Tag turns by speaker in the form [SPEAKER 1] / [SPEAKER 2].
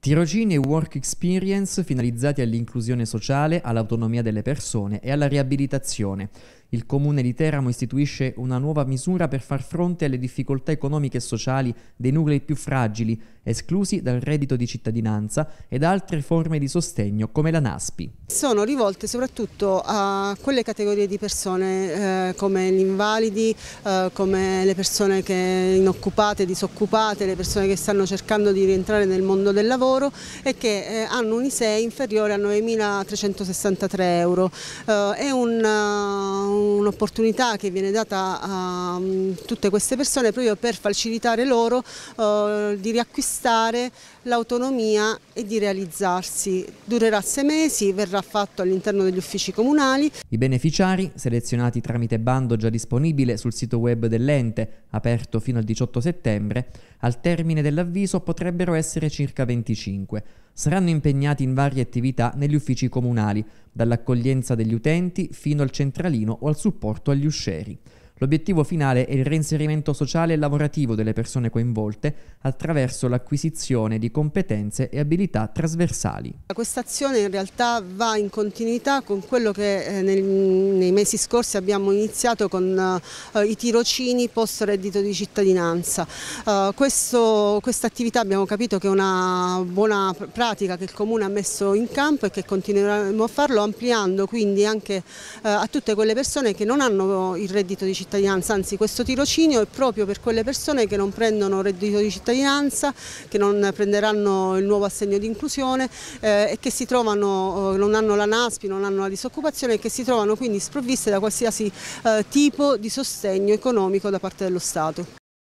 [SPEAKER 1] Tirocini e work experience finalizzati all'inclusione sociale, all'autonomia delle persone e alla riabilitazione, il comune di Teramo istituisce una nuova misura per far fronte alle difficoltà economiche e sociali dei nuclei più fragili, esclusi dal reddito di cittadinanza ed altre forme di sostegno come la NASPI.
[SPEAKER 2] Sono rivolte soprattutto a quelle categorie di persone eh, come gli invalidi, eh, come le persone che inoccupate, disoccupate, le persone che stanno cercando di rientrare nel mondo del lavoro e che eh, hanno un ISEE inferiore a 9.363 euro. Eh, è un eh, un'opportunità che viene data a mm, tutte queste persone proprio per facilitare loro eh, di riacquistare l'autonomia e di realizzarsi. Durerà sei mesi, verrà fatto all'interno degli uffici comunali.
[SPEAKER 1] I beneficiari, selezionati tramite bando già disponibile sul sito web dell'ente, aperto fino al 18 settembre, al termine dell'avviso potrebbero essere circa 25 saranno impegnati in varie attività negli uffici comunali, dall'accoglienza degli utenti fino al centralino o al supporto agli usceri. L'obiettivo finale è il reinserimento sociale e lavorativo delle persone coinvolte attraverso l'acquisizione di competenze e abilità trasversali.
[SPEAKER 2] Questa azione in realtà va in continuità con quello che eh, nei mesi scorsi abbiamo iniziato con eh, i tirocini post reddito di cittadinanza. Eh, questa attività abbiamo capito che è una buona pratica che il Comune ha messo in campo e che continueremo a farlo ampliando quindi anche a tutte quelle persone che non hanno il reddito di cittadinanza cittadinanza, anzi questo tirocinio è proprio per quelle persone che non prendono reddito di cittadinanza, che non prenderanno il nuovo assegno di inclusione eh, e che si trovano, eh, non hanno la NASPI, non hanno la disoccupazione e che si trovano quindi sprovviste da qualsiasi eh, tipo di sostegno economico da parte dello Stato.